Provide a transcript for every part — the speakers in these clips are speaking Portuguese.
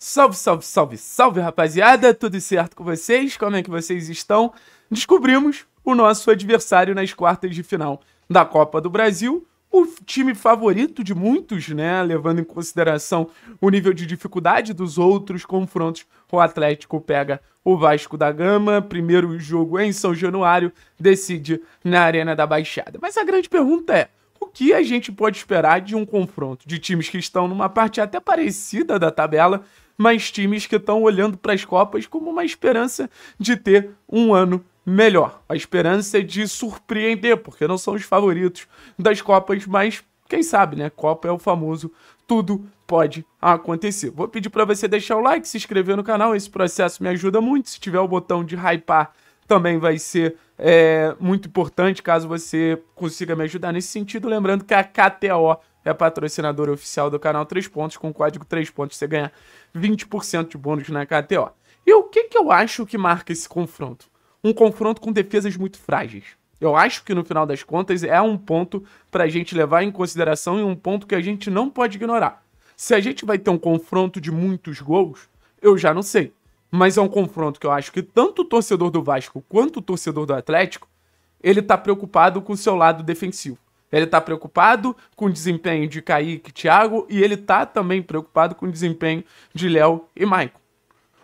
Salve, salve, salve, salve, rapaziada! Tudo certo com vocês? Como é que vocês estão? Descobrimos o nosso adversário nas quartas de final da Copa do Brasil. O time favorito de muitos, né? Levando em consideração o nível de dificuldade dos outros confrontos. O Atlético pega o Vasco da Gama. Primeiro jogo em São Januário, decide na Arena da Baixada. Mas a grande pergunta é: o que a gente pode esperar de um confronto de times que estão numa parte até parecida da tabela, mais times que estão olhando para as Copas como uma esperança de ter um ano melhor. A esperança de surpreender, porque não são os favoritos das Copas, mas quem sabe, né? Copa é o famoso tudo pode acontecer. Vou pedir para você deixar o like, se inscrever no canal, esse processo me ajuda muito. Se tiver o botão de hypar, também vai ser é, muito importante caso você consiga me ajudar nesse sentido. Lembrando que a KTO é patrocinador oficial do canal 3 Pontos. Com o código 3 Pontos você ganha 20% de bônus na KTO. E o que, que eu acho que marca esse confronto? Um confronto com defesas muito frágeis. Eu acho que no final das contas é um ponto para a gente levar em consideração e um ponto que a gente não pode ignorar. Se a gente vai ter um confronto de muitos gols, eu já não sei. Mas é um confronto que eu acho que tanto o torcedor do Vasco quanto o torcedor do Atlético, ele tá preocupado com o seu lado defensivo. Ele está preocupado com o desempenho de Kaique e Thiago e ele está também preocupado com o desempenho de Léo e Maicon.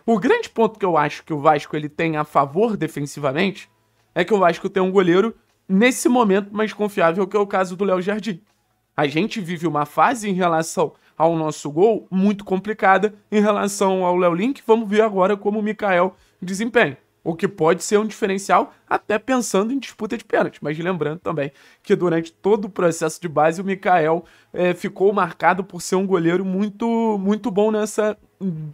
O grande ponto que eu acho que o Vasco ele tem a favor defensivamente é que o Vasco tem um goleiro nesse momento mais confiável que é o caso do Léo Jardim. A gente vive uma fase em relação ao nosso gol muito complicada em relação ao Léo Link. Vamos ver agora como o Mikael desempenha o que pode ser um diferencial até pensando em disputa de pênalti. Mas lembrando também que durante todo o processo de base o Mikael é, ficou marcado por ser um goleiro muito, muito bom nessa,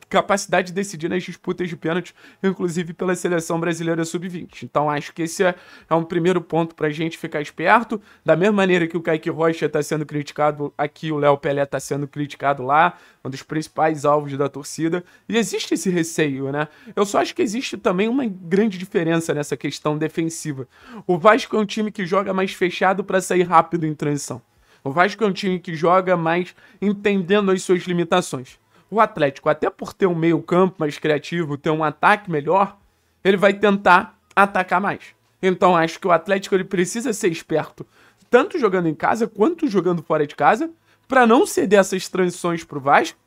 capacidade de decidir nas disputas de pênalti, inclusive pela seleção brasileira sub-20. Então acho que esse é, é um primeiro ponto para a gente ficar esperto. Da mesma maneira que o Kaique Rocha está sendo criticado aqui, o Léo Pelé está sendo criticado lá, um dos principais alvos da torcida. E existe esse receio, né? Eu só acho que existe também uma grande diferença nessa questão defensiva. O Vasco é um time que joga mais fechado para sair rápido em transição. O Vasco é um time que joga mais entendendo as suas limitações o Atlético, até por ter um meio-campo mais criativo, ter um ataque melhor, ele vai tentar atacar mais. Então acho que o Atlético ele precisa ser esperto, tanto jogando em casa quanto jogando fora de casa, para não ceder essas transições pro Vasco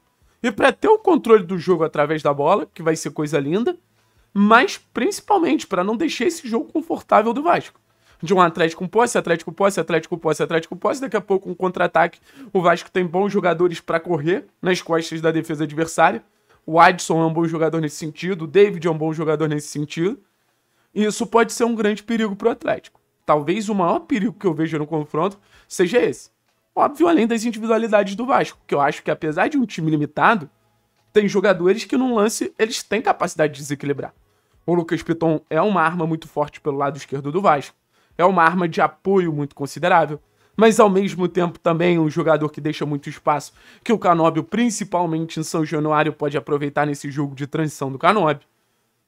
e para ter o controle do jogo através da bola, que vai ser coisa linda, mas principalmente para não deixar esse jogo confortável do Vasco de um Atlético com posse, Atlético posse, Atlético posse, Atlético posse. Daqui a pouco, um contra-ataque. O Vasco tem bons jogadores para correr nas costas da defesa adversária. O Adson é um bom jogador nesse sentido, o David é um bom jogador nesse sentido. E isso pode ser um grande perigo para o Atlético. Talvez o maior perigo que eu vejo no confronto seja esse. Óbvio, além das individualidades do Vasco, que eu acho que apesar de um time limitado, tem jogadores que num lance eles têm capacidade de desequilibrar. O Lucas Piton é uma arma muito forte pelo lado esquerdo do Vasco é uma arma de apoio muito considerável, mas ao mesmo tempo também um jogador que deixa muito espaço, que o Canóbio, principalmente em São Januário, pode aproveitar nesse jogo de transição do Canóbio.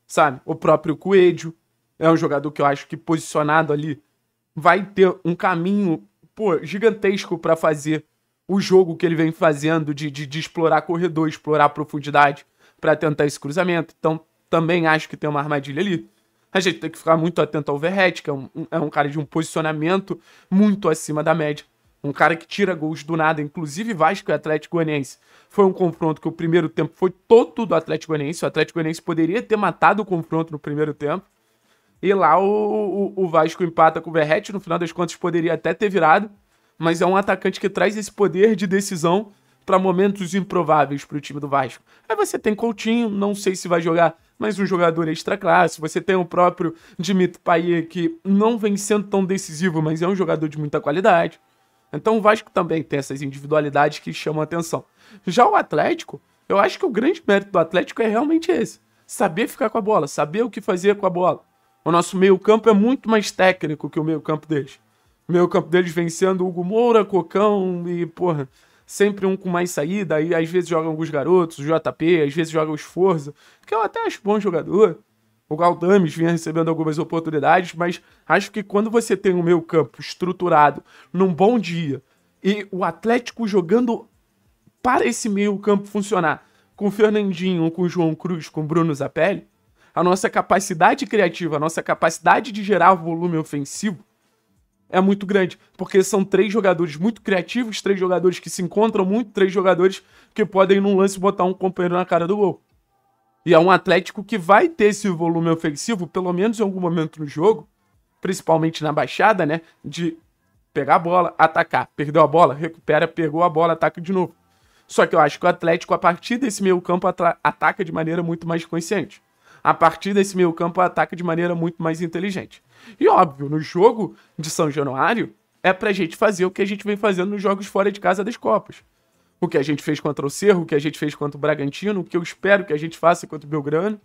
Sabe? O próprio Coelho é um jogador que eu acho que posicionado ali vai ter um caminho pô, gigantesco para fazer o jogo que ele vem fazendo de, de, de explorar corredor, explorar profundidade para tentar esse cruzamento. Então, também acho que tem uma armadilha ali. A gente tem que ficar muito atento ao Verret, que é um, é um cara de um posicionamento muito acima da média. Um cara que tira gols do nada, inclusive Vasco e Atlético Goianiense. Foi um confronto que o primeiro tempo foi todo do Atlético Goianiense. O Atlético Goianiense poderia ter matado o confronto no primeiro tempo. E lá o, o, o Vasco empata com o Verrete, no final das contas poderia até ter virado, mas é um atacante que traz esse poder de decisão para momentos improváveis para o time do Vasco. Aí você tem Coutinho, não sei se vai jogar mas um jogador extra classe. Você tem o próprio Dimitri Payet, que não vem sendo tão decisivo, mas é um jogador de muita qualidade. Então o Vasco também tem essas individualidades que chamam atenção. Já o Atlético, eu acho que o grande mérito do Atlético é realmente esse: saber ficar com a bola, saber o que fazer com a bola. O nosso meio-campo é muito mais técnico que o meio-campo deles. O meio-campo deles vencendo Hugo Moura, Cocão e, porra, sempre um com mais saída, aí às vezes jogam alguns garotos, o JP, às vezes jogam os Forza, que eu até acho bom jogador. O Galdames vinha recebendo algumas oportunidades, mas acho que quando você tem o meio campo estruturado num bom dia e o Atlético jogando para esse meio campo funcionar, com o Fernandinho, com o João Cruz, com o Bruno Zapelli, a nossa capacidade criativa, a nossa capacidade de gerar volume ofensivo é muito grande, porque são três jogadores muito criativos, três jogadores que se encontram muito, três jogadores que podem num lance botar um companheiro na cara do gol. E é um Atlético que vai ter esse volume ofensivo, pelo menos em algum momento no jogo, principalmente na baixada, né? De pegar a bola, atacar, perdeu a bola, recupera, pegou a bola, ataca de novo. Só que eu acho que o Atlético, a partir desse meio campo, ataca de maneira muito mais consciente a partir desse meio campo ataca de maneira muito mais inteligente. E óbvio, no jogo de São Januário, é pra gente fazer o que a gente vem fazendo nos jogos fora de casa das Copas. O que a gente fez contra o Cerro, o que a gente fez contra o Bragantino, o que eu espero que a gente faça contra o Belgrano,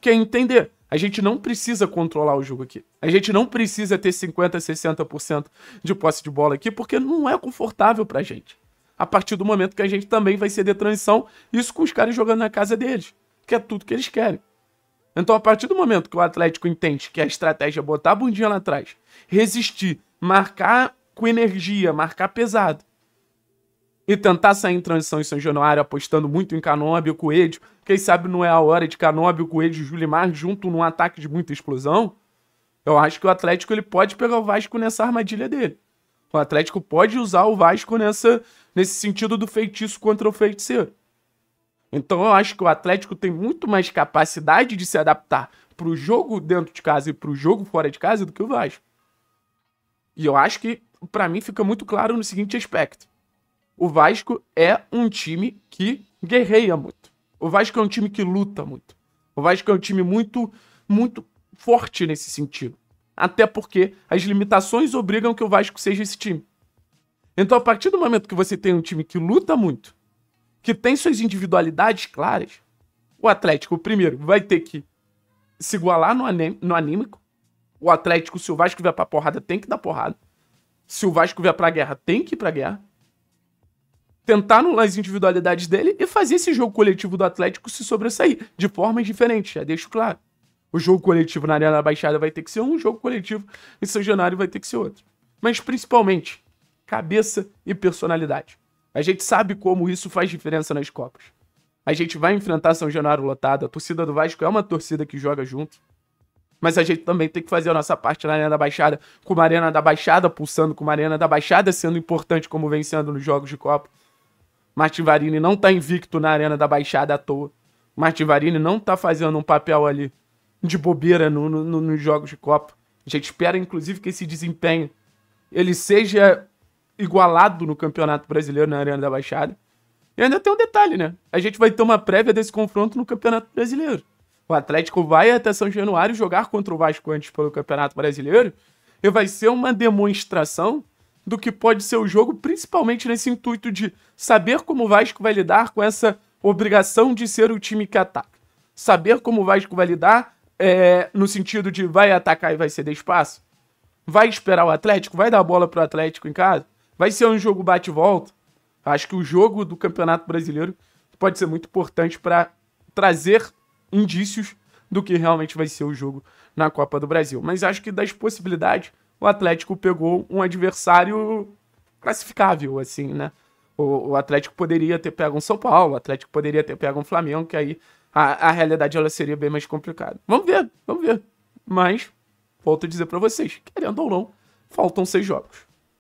que é entender. A gente não precisa controlar o jogo aqui. A gente não precisa ter 50%, 60% de posse de bola aqui, porque não é confortável pra gente. A partir do momento que a gente também vai ser de transição, isso com os caras jogando na casa deles, que é tudo que eles querem. Então, a partir do momento que o Atlético entende que a estratégia é botar a bundinha lá atrás, resistir, marcar com energia, marcar pesado, e tentar sair em transição em São Januário, apostando muito em Canóbio, Coelho. Quem sabe não é a hora de Canóbio, Coelho e Julimar junto num ataque de muita explosão? Eu acho que o Atlético ele pode pegar o Vasco nessa armadilha dele. O Atlético pode usar o Vasco nessa, nesse sentido do feitiço contra o feiticeiro. Então eu acho que o Atlético tem muito mais capacidade de se adaptar pro jogo dentro de casa e pro jogo fora de casa do que o Vasco. E eu acho que para mim fica muito claro no seguinte aspecto. O Vasco é um time que guerreia muito. O Vasco é um time que luta muito. O Vasco é um time muito muito forte nesse sentido. Até porque as limitações obrigam que o Vasco seja esse time. Então, a partir do momento que você tem um time que luta muito, que tem suas individualidades claras, o Atlético, primeiro, vai ter que se igualar no, no anímico. O Atlético, se o Vasco vier pra porrada, tem que dar porrada. Se o Vasco vier pra guerra, tem que ir pra guerra. Tentar anular as individualidades dele e fazer esse jogo coletivo do Atlético se sobressair de formas diferentes, já deixo claro. O jogo coletivo na Arena da Baixada vai ter que ser um, o jogo coletivo em São Januário vai ter que ser outro. Mas principalmente, cabeça e personalidade. A gente sabe como isso faz diferença nas Copas. A gente vai enfrentar São Januário lotado. A torcida do Vasco é uma torcida que joga junto. Mas a gente também tem que fazer a nossa parte na Arena da Baixada, com uma Arena da Baixada pulsando, com uma Arena da Baixada sendo importante como vencendo nos jogos de Copa. Martin Varini não tá invicto na Arena da Baixada à toa. Martin Varini não tá fazendo um papel ali de bobeira no, no, no, nos jogos de Copa. A gente espera, inclusive, que esse desempenho ele seja igualado no Campeonato Brasileiro na Arena da Baixada. E ainda tem um detalhe, né? A gente vai ter uma prévia desse confronto no Campeonato Brasileiro. O Atlético vai até São Januário jogar contra o Vasco antes pelo Campeonato Brasileiro e vai ser uma demonstração do que pode ser o jogo, principalmente nesse intuito de saber como o Vasco vai lidar com essa obrigação de ser o time que ataca. Saber como o Vasco vai lidar é, no sentido de vai atacar e vai ceder espaço? Vai esperar o Atlético? Vai dar a bola pro Atlético em casa? Vai ser um jogo bate-volta. Acho que o jogo do Campeonato Brasileiro pode ser muito importante para trazer indícios do que realmente vai ser o jogo na Copa do Brasil. Mas acho que das possibilidades, o Atlético pegou um adversário classificável, assim, né? O, o Atlético poderia ter pego um São Paulo, o Atlético poderia ter pego um Flamengo, que aí a, a realidade ela seria bem mais complicada. Vamos ver, vamos ver. Mas, volto a dizer para vocês, querendo ou não, faltam seis jogos.